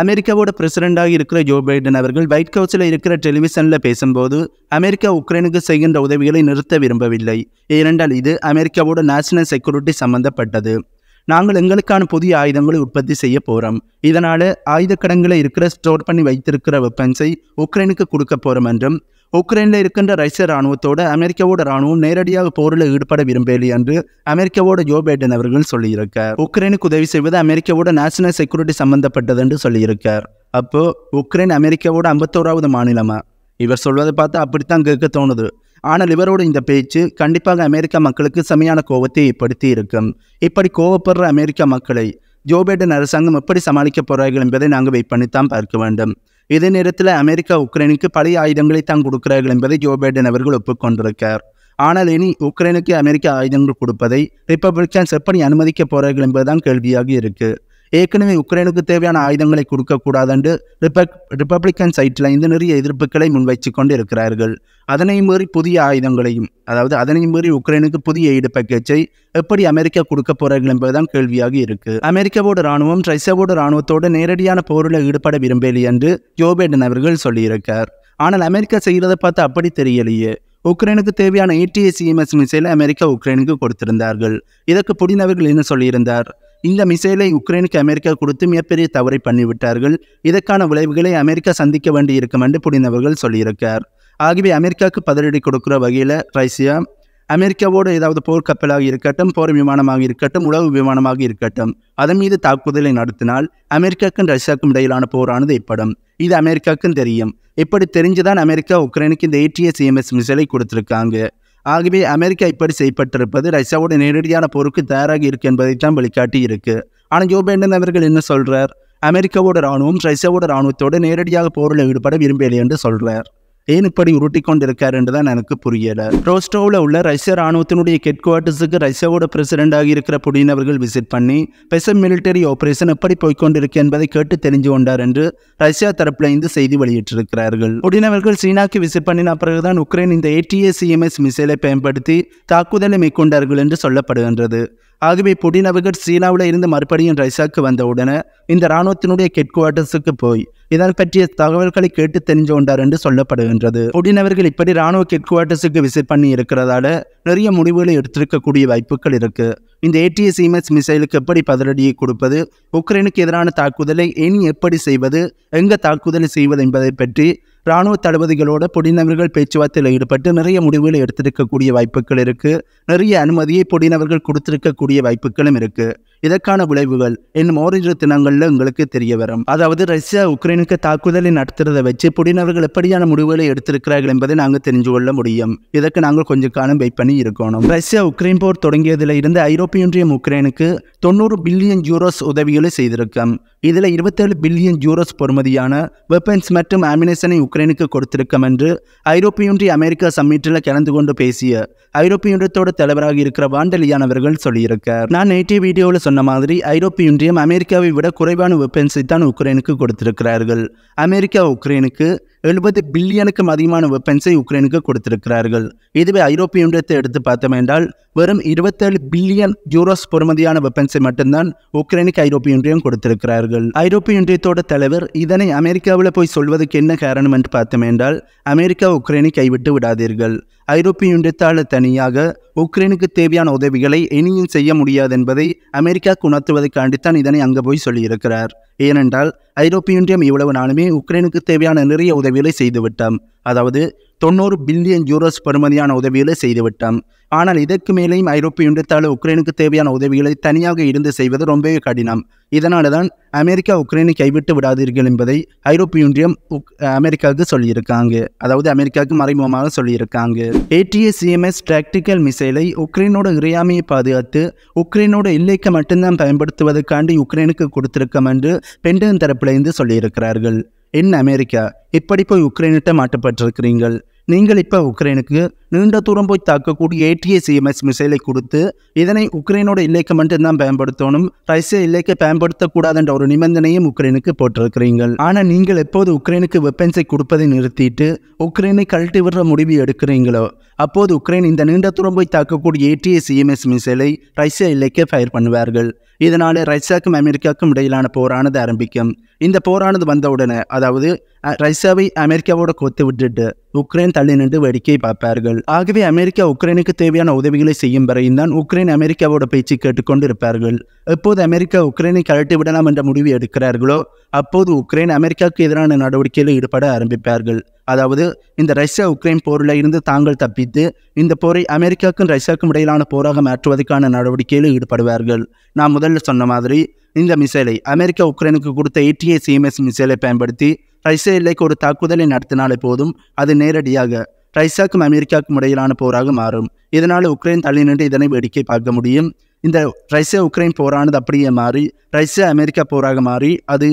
அமெரிக்காவோட பிரசிடெண்டாக இருக்கிற Joe Biden அவர்கள் வைட் ஹவுஸில் இருக்கிற டெலிவிஷனில் பேசும்போது அமெரிக்கா உக்ரைனுக்கு செய்கின்ற உதவிகளை நிறுத்த விரும்பவில்லை ஏனென்றால் இது அமெரிக்காவோட நேஷனல் செக்யூரிட்டி சம்பந்தப்பட்டது நாங்கள் எங்களுக்கான புதிய ஆயுதங்களை உற்பத்தி செய்ய போகிறோம் இதனால் ஆயுத இருக்கிற ஸ்டோர் பண்ணி வைத்திருக்கிற வெப்பன்ஸை உக்ரைனுக்கு கொடுக்க போகிறோம் என்றும் உக்ரைனில் இருக்கின்ற ரஷ்ய இராணுவத்தோடு அமெரிக்காவோட இராணுவம் நேரடியாக போரில் ஈடுபட விரும்பவில்லை என்று அமெரிக்காவோட ஜோ பைடன் அவர்கள் சொல்லியிருக்கார் உக்ரைனுக்கு உதவி செய்வது அமெரிக்காவோட நேஷனல் செக்யூரிட்டி சம்பந்தப்பட்டது என்று சொல்லியிருக்கார் அப்போது உக்ரைன் அமெரிக்காவோட ஐம்பத்தோராவது மாநிலமா இவர் சொல்வதை பார்த்தா அப்படித்தான் கேட்க தோணுது ஆனால் இவரோட இந்த பேச்சு கண்டிப்பாக அமெரிக்க மக்களுக்கு செமையான கோபத்தை ஏற்படுத்தி இருக்கும் இப்படி கோவப்படுற அமெரிக்க மக்களை ஜோ பைடன் அரசாங்கம் எப்படி சமாளிக்க போகிறார்கள் என்பதை நாங்கள் வெயிட் பண்ணித்தான் பார்க்க வேண்டும் இதே நேரத்தில் அமெரிக்கா உக்ரைனுக்கு பழைய ஆயுதங்களை தான் கொடுக்கிறார்கள் என்பதை ஜோ பைடன் அவர்கள் ஒப்புக்கொண்டிருக்கார் ஆனால் இனி உக்ரைனுக்கு அமெரிக்க ஆயுதங்கள் கொடுப்பதை ரிப்பப்ளிக்கன்ஸ் எப்படி அனுமதிக்க போகிறார்கள் என்பதுதான் கேள்வியாக இருக்குது ஏற்கனவே உக்ரைனுக்கு தேவையான ஆயுதங்களை கொடுக்கக்கூடாது என்று ரிப்பப் ரிப்பப்ளிக்கன் சைட்டில் இந்த நிறைய எதிர்ப்புகளை முன்வைச்சு கொண்டு இருக்கிறார்கள் அதனையும் மீறி புதிய ஆயுதங்களையும் அதாவது அதனையும் மீறி உக்ரைனுக்கு புதிய ஈடு பேக்கேஜை எப்படி அமெரிக்கா கொடுக்க போறார்கள் என்பதுதான் கேள்வியாக இருக்கு அமெரிக்காவோட ராணுவம் ரஷ்யாவோட ராணுவத்தோடு நேரடியான போரில் ஈடுபட விரும்பவில்லை என்று ஜோ பைடன் அவர்கள் சொல்லியிருக்கார் ஆனால் அமெரிக்கா செய்கிறத பார்த்து அப்படி தெரியலையே உக்ரைனுக்கு தேவையான ஏடிஎஸ்இஎம்எஸ் மிசைலை அமெரிக்கா உக்ரைனுக்கு கொடுத்திருந்தார்கள் இதற்கு புடினவர்கள் என்ன சொல்லியிருந்தார் இந்த மிசைலை உக்ரைனுக்கு அமெரிக்கா கொடுத்து மிகப்பெரிய தவறை பண்ணிவிட்டார்கள் இதற்கான விளைவுகளை அமெரிக்கா சந்திக்க வேண்டியிருக்கும் என்று புரிந்தவர்கள் சொல்லியிருக்கார் ஆகவே அமெரிக்காவுக்கு பதிலடி கொடுக்குற வகையில் ரஷ்யா அமெரிக்காவோடு ஏதாவது போர் இருக்கட்டும் போர் விமானமாக இருக்கட்டும் உளவு விமானமாக இருக்கட்டும் அதன் மீது தாக்குதலை நடத்தினால் அமெரிக்காக்கும் ரஷ்யாவுக்கும் இடையிலான போரானது ஏற்படும் இது அமெரிக்காவுக்கும் தெரியும் இப்படி தெரிஞ்சுதான் அமெரிக்கா உக்ரைனுக்கு இந்த ஏடிஎஸ் சிஎம்எஸ் e மிசைலை கொடுத்துருக்காங்க ஆகவே அமெரிக்கா இப்படி செய்யப்பட்டிருப்பது ரஷ்யாவோட நேரடியான போருக்கு தயாராக இருக்கு என்பதைத்தான் வெளிக்காட்டி இருக்கு ஆனால் ஜோ பைடன் அவர்கள் என்ன சொல்றார் அமெரிக்காவோட இராணுவம் ரஷ்யாவோட இராணுவத்தோடு நேரடியாக போரில் ஈடுபட விரும்பவில்லை என்று சொல்றார் ஏன் இப்படி உருட்டி கொண்டிருக்கார் என்றுதான் எனக்கு புரியல ரோஸ்டோவில் உள்ள ரஷ்ய ராணுவத்தினுடைய ஹெட் குவார்ட்டர்ஸுக்கு ரஷ்யாவோட பிரசிடென்டாக இருக்கிற புடின் அவர்கள் விசிட் பண்ணி பெசம் மிலிட்டரி ஆபரேஷன் எப்படி போய்கொண்டிருக்கு என்பதை கேட்டு தெரிஞ்சு கொண்டார் என்று ரஷ்யா தரப்புல இருந்து செய்தி வெளியிட்டிருக்கிறார்கள் புடின் அவர்கள் சீனாக்கு விசிட் பண்ணின பிறகுதான் உக்ரைன் இந்த சிஎம்எஸ் மிசைலை பயன்படுத்தி தாக்குதலை மேற்கொண்டார்கள் என்று சொல்லப்படுகின்றது ஆகவே புடின் அவர்கள் சீனாவில் இருந்து மறுபடியும் ரஷ்யாவுக்கு வந்தவுடனே இந்த இராணுவத்தினுடைய ஹெட் குவார்ட்டர்ஸுக்கு போய் இதன் பற்றிய தகவல்களை கேட்டு தெரிஞ்சு கொண்டார் என்று சொல்லப்படுகின்றது புடின் அவர்கள் இப்படி இராணுவ ஹெட் குவார்ட்டர்ஸுக்கு விசிட் பண்ணி இருக்கிறதால நிறைய முடிவுகளை எடுத்திருக்கக்கூடிய வாய்ப்புகள் இருக்கு இந்த ஏடிஎஸ் இமெஸ் மிசைலுக்கு எப்படி பதிலடியை கொடுப்பது உக்ரைனுக்கு எதிரான தாக்குதலை இனி எப்படி செய்வது எங்க தாக்குதலை செய்வது என்பதை பற்றி இராணுவ தளபதிகளோட புடினவர்கள் பேச்சுவார்த்தையில் ஈடுபட்டு நிறைய முடிவுகளை எடுத்திருக்கக்கூடிய வாய்ப்புகள் இருக்குது நிறைய அனுமதியை புடினவர்கள் கொடுத்திருக்கக்கூடிய வாய்ப்புகளும் இருக்குது இதற்கான விளைவுகள் இன்னும் ஓரிரு தினங்களில் உங்களுக்கு தெரிய வரும் அதாவது ரஷ்யா உக்ரைனுக்கு தாக்குதலை நடத்துறதை வச்சு புடினவர்கள் எப்படியான முடிவுகளை எடுத்திருக்கிறார்கள் என்பதை நாங்கள் தெரிஞ்சு கொள்ள முடியும் இதற்கு நாங்கள் கொஞ்சம் காலம் வெயிட் பண்ணி இருக்கணும் ரஷ்யா உக்ரைன் போர் தொடங்கியதில் இருந்து ஐரோப்பிய ஒன்றியம் உக்ரைனுக்கு தொண்ணூறு பில்லியன் யூரோஸ் உதவிகளை செய்திருக்கும் இதில் இருபத்தேழு பில்லியன் யூரோஸ் பொறுமதியான வெப்பன்ஸ் மற்றும் ஆமினேஷனை உக்ரைனுக்கு கொடுத்திருக்கும் என்று ஐரோப்பிய ஒன்றிய அமெரிக்கா சம்மீட்டில் கலந்து கொண்டு பேசிய ஐரோப்பிய ஒன்றியத்தோட தலைவராக இருக்கிற வாண்டலியானவர்கள் சொல்லியிருக்கார் நான் நேற்றைய வீடியோவில் சொன்ன மாதிரி ஐரோப்பிய ஒன்றியம் அமெரிக்காவை விட குறைவான வெப்பன்ஸை தான் உக்ரைனுக்கு கொடுத்திருக்கிறார்கள் அமெரிக்கா உக்ரைனுக்கு எழுபது பில்லியனுக்கும் அதிகமான வெப்பன்ஸை உக்ரைனுக்கு கொடுத்திருக்கிறார்கள் இதுவே ஐரோப்பிய ஒன்றியத்தை எடுத்து பார்த்தோம் என்றால் வெறும் இருபத்தேழு பில்லியன் யூரோஸ் பொறுமதியான வெப்பன்ஸை மட்டும்தான் உக்ரைனுக்கு ஐரோப்பிய ஒன்றியம் கொடுத்திருக்கிறார்கள் ஐரோப்பிய ஒன்றியத்தோட தலைவர் இதனை அமெரிக்காவில் போய் சொல்வதற்கு என்ன காரணம் என்று பார்த்தோம் என்றால் அமெரிக்கா உக்ரைனை கைவிட்டு விடாதீர்கள் ஐரோப்பிய ஒன்றியத்தால் தனியாக உக்ரைனுக்கு தேவையான உதவிகளை இனியும் செய்ய முடியாது என்பதை அமெரிக்கா உணர்த்துவதற்காண்டித்தான் இதனை அங்கே போய் சொல்லியிருக்கிறார் ஏனென்றால் ஐரோப்பிய ஒன்றியம் இவ்வளவு நாளுமே உக்ரைனுக்கு தேவையான நிறைய உதவிகளை செய்துவிட்டோம் அதாவது தொண்ணூறு பில்லியன் யூரோஸ் பெறுமதியான உதவிகளை செய்துவிட்டோம் ஆனால் இதற்கு மேலேயும் ஐரோப்பிய ஒன்றியத்தால் உக்ரைனுக்கு தேவையான உதவிகளை தனியாக இருந்து செய்வது ரொம்பவே கடினம் இதனால தான் அமெரிக்கா உக்ரைனை கைவிட்டு விடாதீர்கள் என்பதை ஐரோப்பிய ஒன்றியம் அமெரிக்காவுக்கு சொல்லியிருக்காங்க அதாவது அமெரிக்காவுக்கு மறைமுகமாக சொல்லியிருக்காங்க ஏடிஏ சிஎம்எஸ் டிராக்டிக்கல் மிசைலை உக்ரைனோட இறையாமையை பாதுகாத்து உக்ரைனோட எல்லைக்கு மட்டும்தான் பயன்படுத்துவதற்காண்டி உக்ரைனுக்கு கொடுத்திருக்கோம் என்று பெண்டகன் தரப்பிலிருந்து சொல்லியிருக்கிறார்கள் என் அமெரிக்கா இப்படி போய் உக்ரைனிட்ட மாட்டப்பட்டிருக்கிறீர்கள் நீங்கள் இப்போ உக்ரைனுக்கு நீண்ட தூரம் போய் தாக்கக்கூடிய ஏடிஎஸ்இஎம்எஸ் மிசைலை e கொடுத்து இதனை உக்ரைனோட இல்லைக்கு மட்டும்தான் பயன்படுத்தணும் ரஷ்ய பயன்படுத்தக்கூடாது பயன்படுத்தக்கூடாதுன்ற ஒரு நிபந்தனையும் உக்ரைனுக்கு போட்டிருக்கிறீங்க ஆனால் நீங்கள் எப்போது உக்ரைனுக்கு வெப்பன்ஸை கொடுப்பதை நிறுத்திட்டு உக்ரைனை கழட்டி விடுற முடிவு எடுக்கிறீங்களோ அப்போது உக்ரைன் இந்த நீண்ட தூரம் போய் தாக்கக்கூடிய சிஎம்எஸ் மிசைலை e ரஷ்ய இலக்கை ஃபயர் பண்ணுவார்கள் இதனால் ரஷ்யாவுக்கும் அமெரிக்காவுக்கும் இடையிலான போரானது ஆரம்பிக்கும் இந்த போரானது வந்தவுடனே அதாவது ரஷ்யாவை அமெரிக்காவோட கோத்து விட்டுட்டு உக்ரைன் தள்ளி நின்று வேடிக்கை பார்ப்பார்கள் ஆகவே அமெரிக்கா உக்ரைனுக்கு தேவையான உதவிகளை செய்யும் வரையும் தான் உக்ரைன் அமெரிக்காவோட பேச்சு கேட்டுக்கொண்டு இருப்பார்கள் எப்போது அமெரிக்கா உக்ரைனை கழட்டி விடலாம் என்ற முடிவு எடுக்கிறார்களோ அப்போது உக்ரைன் அமெரிக்காவுக்கு எதிரான நடவடிக்கையில் ஈடுபட ஆரம்பிப்பார்கள் அதாவது இந்த ரஷ்யா உக்ரைன் போரில் இருந்து தாங்கள் தப்பித்து இந்த போரை அமெரிக்காவுக்கும் ரஷ்யாவுக்கும் இடையிலான போராக மாற்றுவதற்கான நடவடிக்கையில் ஈடுபடுவார்கள் நான் முதல்ல சொன்ன மாதிரி இந்த மிசைலை அமெரிக்கா உக்ரைனுக்கு கொடுத்த ஏடிஏ சிஎம்எஸ் மிசைலை பயன்படுத்தி ரைசேலிലേക്ക് ஒரு தாக்குதலை நடத்தினாலே போதும் அது நேரடியாக ரைசாக்கும் அமெரிக்காவுக்கும் இடையிலான போராக மாறும் இதனால் உக்ரைன் தள்ளி நின்று இதனை வேடிக்கை பார்க்க முடியும் இந்த ரஷ்யா உக்ரைன் போரானது அப்படியே மாறி ரஷ்யா அமெரிக்கா போராக மாறி அது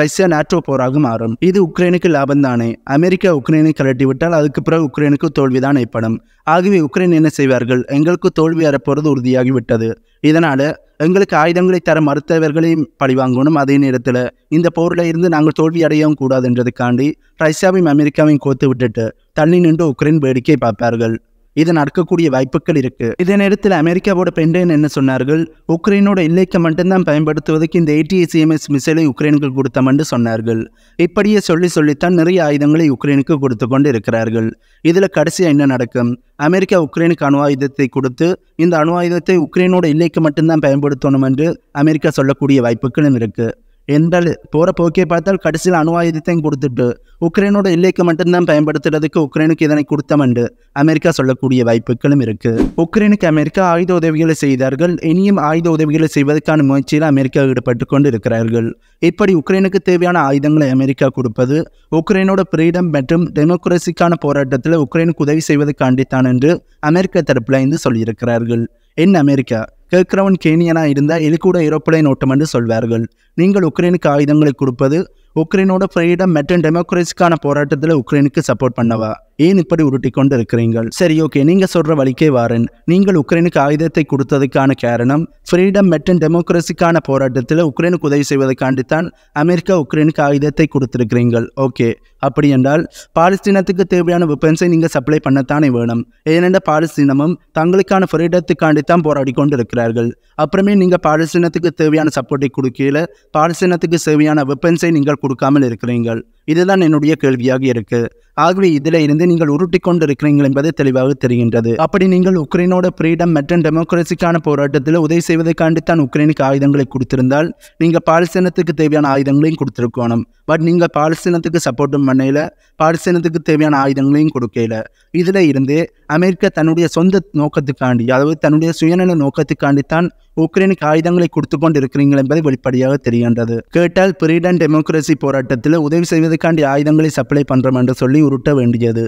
ரஷ்யா நாட்டோ போராக மாறும் இது உக்ரைனுக்கு லாபம் தானே அமெரிக்கா உக்ரைனை கலட்டி விட்டால் அதுக்கு பிறகு உக்ரைனுக்கு தோல்விதான் ஏற்படும் ஆகவே உக்ரைன் என்ன செய்வார்கள் எங்களுக்கு தோல்வி அறப்போறது உறுதியாகிவிட்டது இதனால் எங்களுக்கு ஆயுதங்களை தர மறுத்தவர்களையும் பழிவாங்கணும் அதே நேரத்தில் இந்த போரில் இருந்து நாங்கள் தோல்வி அடையவும் கூடாதுன்றதுக்காண்டி ரஷ்யாவையும் அமெரிக்காவையும் கோத்து விட்டுட்டு தள்ளி நின்று உக்ரைன் வேடிக்கை பார்ப்பார்கள் இது நடக்கக்கூடிய வாய்ப்புகள் இருக்கு இதே நேரத்தில் அமெரிக்காவோட பெண்டன் என்ன சொன்னார்கள் உக்ரைனோட எல்லைக்கு மட்டும்தான் பயன்படுத்துவதற்கு இந்த ஏடிஎஸ்இஎம்எஸ் மிசைலை உக்ரைனுக்கு கொடுத்தோம் என்று சொன்னார்கள் இப்படியே சொல்லி சொல்லித்தான் நிறைய ஆயுதங்களை உக்ரைனுக்கு கொடுத்து கொண்டு இருக்கிறார்கள் இதில் கடைசியாக என்ன நடக்கும் அமெரிக்கா உக்ரைனுக்கு அணு ஆயுதத்தை கொடுத்து இந்த அணு ஆயுதத்தை உக்ரைனோட எல்லைக்கு மட்டும்தான் பயன்படுத்தணும் என்று அமெரிக்கா சொல்லக்கூடிய வாய்ப்புகளும் இருக்குது என்றால் போகிற போக்கியை பார்த்தால் கடைசியில் அணு ஆயுதத்தையும் கொடுத்துட்டு உக்ரைனோட எல்லைக்கு மட்டும்தான் பயன்படுத்துறதுக்கு உக்ரைனுக்கு இதனை கொடுத்தமண்டு அமெரிக்கா சொல்லக்கூடிய வாய்ப்புகளும் இருக்குது உக்ரைனுக்கு அமெரிக்கா ஆயுத உதவிகளை செய்தார்கள் இனியும் ஆயுத உதவிகளை செய்வதற்கான முயற்சியில் அமெரிக்கா ஈடுபட்டு கொண்டு இருக்கிறார்கள் இப்படி உக்ரைனுக்கு தேவையான ஆயுதங்களை அமெரிக்கா கொடுப்பது உக்ரைனோட ஃப்ரீடம் மற்றும் டெமோக்ரஸிக்கான போராட்டத்தில் உக்ரைனுக்கு உதவி செய்வதற்காண்டித்தான் என்று அமெரிக்க தரப்பில் இருந்து சொல்லியிருக்கிறார்கள் என் அமெரிக்கா கேட்கிறவன் கேனியனா இருந்தால் இது கூட ஏரோப்ளைன் ஓட்டம் என்று சொல்வார்கள் நீங்கள் உக்ரைனுக்கு ஆயுதங்களை கொடுப்பது உக்ரைனோட ஃப்ரீடம் மற்றும் டெமோக்ரஸிக்கான போராட்டத்தில் உக்ரைனுக்கு சப்போர்ட் பண்ணவா ஏன் இப்படி உருட்டி கொண்டு இருக்கிறீங்கள் சரி ஓகே நீங்கள் சொல்கிற வழிக்கே வாரன் நீங்கள் உக்ரைனுக்கு ஆயுதத்தை கொடுத்ததுக்கான காரணம் ஃப்ரீடம் மற்றும் டெமோக்ரஸிக்கான போராட்டத்தில் உக்ரைனுக்கு உதவி செய்வதற்காண்டித்தான் அமெரிக்கா உக்ரைனுக்கு ஆயுதத்தை கொடுத்திருக்கிறீர்கள் ஓகே அப்படி என்றால் பாலஸ்தீனத்துக்கு தேவையான வெப்பன்ஸை நீங்கள் சப்ளை பண்ணத்தானே வேணும் ஏனென்றால் பாலஸ்தீனமும் தங்களுக்கான ஃப்ரீடத்துக்காண்டித்தான் போராடி கொண்டு செய்கிறார்கள் அப்புறமே நீங்கள் பாலசீனத்துக்கு தேவையான சப்போர்ட்டை கொடுக்கல பாலசீனத்துக்கு தேவையான வெப்பன்ஸை நீங்கள் கொடுக்காமல் இருக்கிறீர்கள் இதுதான் என்னுடைய கேள்வியாக இருக்கு ஆகவே இதில் இருந்து நீங்கள் உருட்டி கொண்டு இருக்கிறீர்கள் என்பது தெளிவாக தெரிகின்றது அப்படி நீங்கள் உக்ரைனோட ஃப்ரீடம் மற்றும் டெமோக்ரஸிக்கான போராட்டத்தில் உதவி தான் உக்ரைனுக்கு ஆயுதங்களை கொடுத்திருந்தால் நீங்கள் பாலஸ்தீனத்துக்கு தேவையான ஆயுதங்களையும் கொடுத்துருக்கணும் பட் நீங்கள் பாலஸ்தீனத்துக்கு சப்போர்ட்டும் பண்ணல பாலஸ்தீனத்துக்கு தேவையான ஆயுதங்களையும் கொடுக்கல இதில் இருந்து அமெரிக்கா தன்னுடைய சொந்த நோக்கத்துக்காண்டி அதாவது தன்னுடைய சுயநல நோக்கத்துக்காண்டித்தான் உக்ரைனுக்கு ஆயுதங்களை கொடுத்து கொண்டு இருக்கிறீர்கள் என்பது வெளிப்படையாக தெரிகின்றது கேட்டால் பிரீடன் டெமோக்ரஸி போராட்டத்தில் உதவி செய்வதற்காண்டி ஆயுதங்களை சப்ளை பண்ணுறோம் என்று சொல்லி உருட்ட வேண்டியது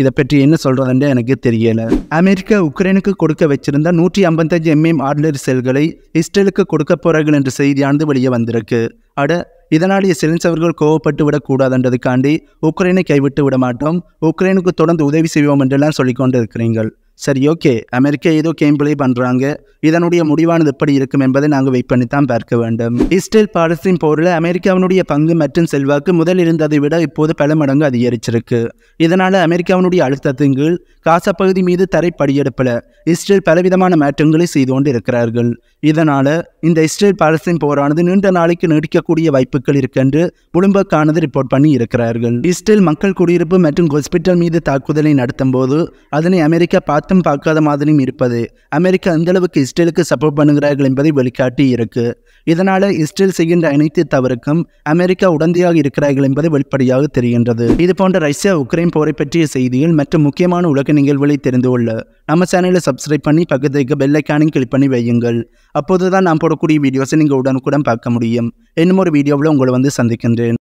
இதை பற்றி என்ன சொல்கிறதுன்றே எனக்கு தெரியல அமெரிக்கா உக்ரைனுக்கு கொடுக்க வச்சிருந்த நூற்றி ஐம்பத்தஞ்சு எம்எம் ஆர்டர் செல்களை இஸ்ரேலுக்கு கொடுக்க போறார்கள் என்ற செய்தியானது வெளியே வந்திருக்கு அட இதனாலே செலன்ஸ் அவர்கள் கோவப்பட்டு விடக்கூடாதுன்றதுக்காண்டி உக்ரைனை கைவிட்டு விட மாட்டோம் உக்ரைனுக்கு தொடர்ந்து உதவி செய்வோம் என்றெல்லாம் சொல்லிக்கொண்டு இருக்கிறீர்கள் சரி ஓகே அமெரிக்கா ஏதோ கேம் பிளே பண்ணுறாங்க இதனுடைய முடிவானது எப்படி இருக்கும் என்பதை நாங்கள் வெயிட் பண்ணி தான் பார்க்க வேண்டும் இஸ்ரேல் பாலஸ்தீன் போரில் அமெரிக்காவினுடைய பங்கு மற்றும் செல்வாக்கு முதல் இருந்ததை விட இப்போது பல மடங்கு அதிகரிச்சிருக்கு இதனால் அமெரிக்காவினுடைய அழுத்தத்தின் கீழ் காசா பகுதி மீது தரைப்படியெடுப்பில் இஸ்ரேல் பலவிதமான மாற்றங்களை செய்து கொண்டு இருக்கிறார்கள் இதனால் இந்த இஸ்ரேல் பாலஸ்தீன் போரானது நீண்ட நாளைக்கு நீடிக்கக்கூடிய வாய்ப்புகள் இருக்கென்று புளும்பர்க்கானது ரிப்போர்ட் பண்ணி இருக்கிறார்கள் இஸ்ரேல் மக்கள் குடியிருப்பு மற்றும் ஹாஸ்பிட்டல் மீது தாக்குதலை நடத்தும் போது அதனை அமெரிக்கா பார்த்தும் பார்க்காத மாதிரியும் இருப்பது அமெரிக்கா அந்தளவுக்கு இஸ்ரேலுக்கு சப்போர்ட் பண்ணுகிறார்கள் என்பதை வெளிக்காட்டி இருக்கு இதனால இஸ்ரேல் செய்கின்ற அனைத்து தவறுக்கும் அமெரிக்கா உடந்தையாக இருக்கிறார்கள் என்பது வெளிப்படையாக தெரிகின்றது இது போன்ற ரஷ்யா உக்ரைன் போரை பற்றிய செய்திகள் மற்றும் முக்கியமான உலக நிகழ்வுகளை தெரிந்து கொள்ள நம்ம சேனலை சப்ஸ்கிரைப் பண்ணி பக்கத்துக்கு பெல்லைக்கானையும் கிளிக் பண்ணி வையுங்கள் அப்போதுதான் நான் போடக்கூடிய வீடியோஸை நீங்கள் உடனுக்குடன் பார்க்க முடியும் இன்னும் ஒரு வீடியோவில் உங்களை வந்து சந்திக்கின்றேன்